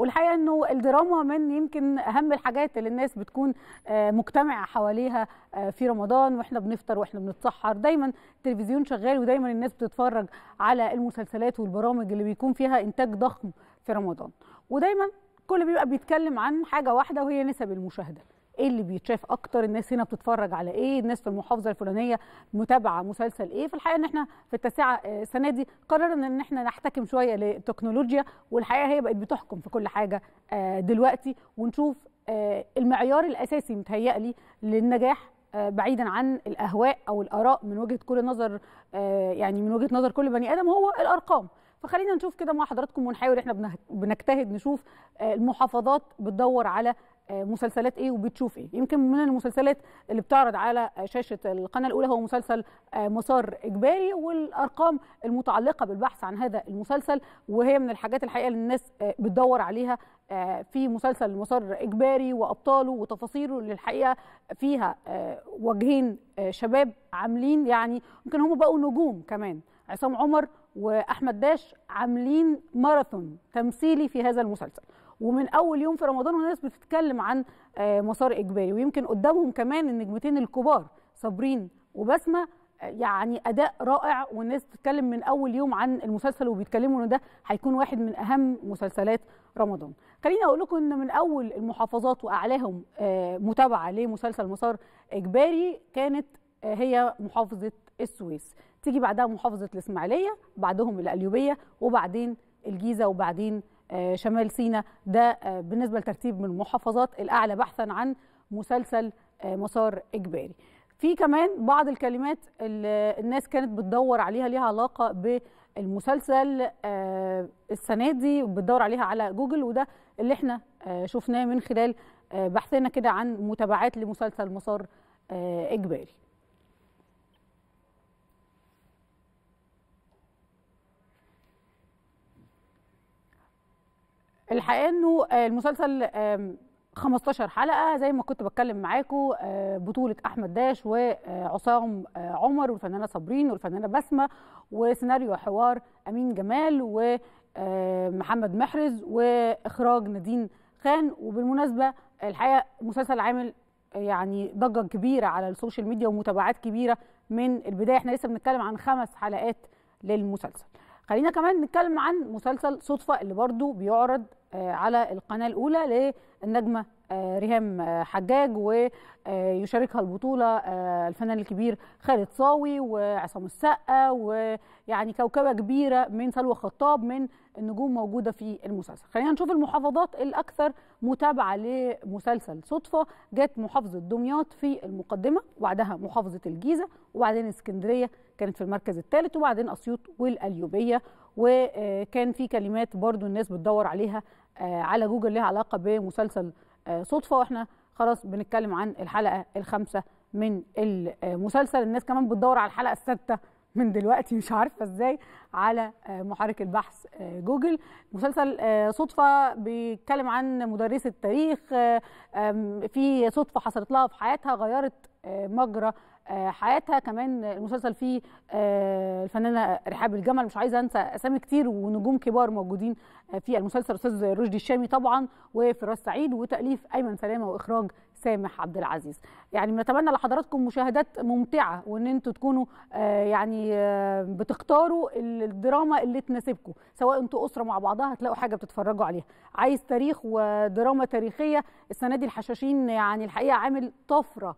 والحقيقه انه الدراما من يمكن اهم الحاجات اللي الناس بتكون آه، مجتمعه حواليها آه، في رمضان واحنا بنفطر واحنا بنتسحر دايما التلفزيون شغال ودايما الناس بتتفرج على المسلسلات والبرامج اللي بيكون فيها انتاج ضخم في رمضان ودايما كل بيبقى بيتكلم عن حاجه واحده وهي نسب المشاهده ايه اللي بيتشاف اكتر الناس هنا بتتفرج على ايه الناس في المحافظه الفلانيه متابعه مسلسل ايه في الحقيقه ان احنا في التاسعه آه، السنه دي قررنا ان احنا نحتكم شويه للتكنولوجيا والحقيقه هي بقت بتحكم في كل حاجه آه، دلوقتي ونشوف آه، المعيار الاساسي متهيألي للنجاح بعيدا عن الاهواء او الاراء من وجهه كل نظر يعني من وجهه نظر كل بني ادم هو الارقام فخلينا نشوف كده مع حضراتكم ونحاول احنا بنجتهد نشوف المحافظات بتدور على مسلسلات ايه وبتشوف ايه يمكن من المسلسلات اللي بتعرض على شاشه القناه الاولى هو مسلسل آه، مسار اجباري والارقام المتعلقه بالبحث عن هذا المسلسل وهي من الحاجات الحقيقه اللي الناس آه، بتدور عليها آه، في مسلسل مسار اجباري وابطاله وتفاصيله اللي الحقيقه فيها وجهين شباب عاملين يعني يمكن هم بقوا نجوم كمان عصام عمر واحمد داش عاملين ماراثون تمثيلي في هذا المسلسل ومن اول يوم في رمضان والناس بتتكلم عن آه، مسار اجباري ويمكن قدامهم كمان النجمتين الكبار صابرين وبسمه آه، يعني اداء رائع والناس بتتكلم من اول يوم عن المسلسل وبيتكلموا ان ده هيكون واحد من اهم مسلسلات رمضان خليني اقول لكم ان من اول المحافظات واعلاهم آه، متابعه لمسلسل مسار اجباري كانت هي محافظه السويس تيجي بعدها محافظه الاسماعيليه بعدهم القليوبيه وبعدين الجيزه وبعدين آه، شمال سيناء ده آه، بالنسبه لترتيب من المحافظات الاعلى بحثا عن مسلسل آه، مسار اجباري في كمان بعض الكلمات اللي الناس كانت بتدور عليها ليها علاقه بالمسلسل السنه دي بتدور عليها على جوجل وده اللي احنا شفناه من خلال بحثنا كده عن متابعات لمسلسل مسار اجباري الحقيقه انه آه، المسلسل 15 حلقه زي ما كنت بتكلم معاكم آه، بطوله احمد داش وعصام آه، عمر والفنانه صابرين والفنانه بسمه وسيناريو حوار امين جمال ومحمد محرز واخراج نادين خان وبالمناسبه الحقيقه مسلسل عامل يعني ضجه كبيره على السوشيال ميديا ومتابعات كبيره من البدايه احنا لسه بنتكلم عن خمس حلقات للمسلسل خلينا كمان نتكلم عن مسلسل صدفه اللي برضو بيعرض آه، على القناه الاولى للنجمه آه، ريهام آه، حجاج ويشاركها البطوله الفنان الكبير خالد صاوي وعصام السقا ويعني كوكبه كبيره من سلوى خطاب من النجوم موجوده في المسلسل. خلينا نشوف المحافظات الاكثر متابعه لمسلسل صدفه جت محافظه دمياط في المقدمه وبعدها محافظه الجيزه وبعدين اسكندريه كانت في المركز الثالث وبعدين اسيوط والاليوبيه وكان في كلمات برضو الناس بتدور عليها آه، على جوجل ليها علاقه بمسلسل آه، صدفه واحنا خلاص بنتكلم عن الحلقه الخامسه من المسلسل الناس كمان بتدور على الحلقه السادسه من دلوقتي مش عارفه ازاي على آه، محرك البحث آه، جوجل مسلسل آه، صدفه بيتكلم عن مدرسه تاريخ في صدفه حصلت لها في حياتها غيرت مجرى حياتها كمان المسلسل فيه الفنانه رحاب الجمل مش عايزه انسى اسامي كتير ونجوم كبار موجودين في المسلسل استاذ رشدي الشامي طبعا وفراس سعيد وتاليف ايمن سلامه واخراج سامح عبد العزيز يعني بنتمنى لحضراتكم مشاهدات ممتعه وان انتوا تكونوا آه، يعني آه، بتختاروا الدراما اللي تناسبكم سواء انتوا اسره مع بعضها هتلاقوا حاجه بتتفرجوا عليها عايز تاريخ ودراما تاريخيه السنه دي الحشاشين يعني الحقيقه عامل طفره